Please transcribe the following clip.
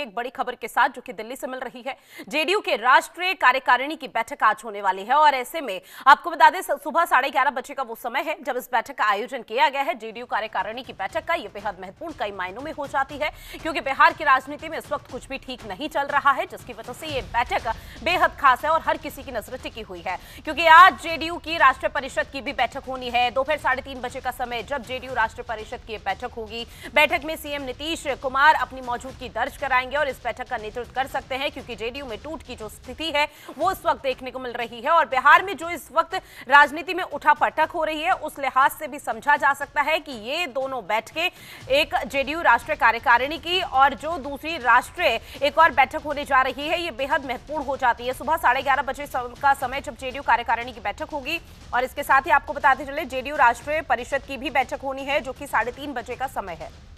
की एक बड़ी खबर के साथ जो कि दिल्ली से मिल रही है जेडीयू के राष्ट्रीय कार्यकारिणी की बैठक आज होने वाली है और ऐसे में आपको बता दें सुबह साढ़े ग्यारह बजे का वो समय है जब इस बैठक का आयोजन किया गया है जेडीयू कार्यकारिणी की बैठक का यह बेहद महत्वपूर्ण कई मायनों में हो जाती है क्योंकि बिहार की राजनीति में इस वक्त कुछ भी ठीक नहीं चल रहा है जिसकी वजह से यह बैठक बेहद खास है और हर किसी की नजर टिकी हुई है क्योंकि आज जेडीयू की राष्ट्रीय परिषद की भी बैठक होनी है दोपहर साढ़े तीन बजे का समय जब जेडीयू राष्ट्रीय परिषद की बैठक होगी बैठक में सीएम नीतीश कुमार अपनी मौजूदगी दर्ज कराएंगे और इस बैठक का नेतृत्व कर सकते हैं क्योंकि जेडीयू में टूट की जो स्थिति है वो इस वक्त देखने को मिल रही है और बिहार में जो इस वक्त राजनीति में उठा पटक हो रही है उस लिहाज से भी समझा जा सकता है कि ये दोनों बैठकें एक जेडीयू राष्ट्रीय कार्यकारिणी की और जो दूसरी राष्ट्रीय एक और बैठक होने जा रही है ये बेहद महत्वपूर्ण हो जा जाती है सुबह साढ़े ग्यारह बजे का समय जब जेडीयू कार्यकारिणी की बैठक होगी और इसके साथ ही आपको बताते चले जेडीयू राष्ट्रीय परिषद की भी बैठक होनी है जो कि साढ़े तीन बजे का समय है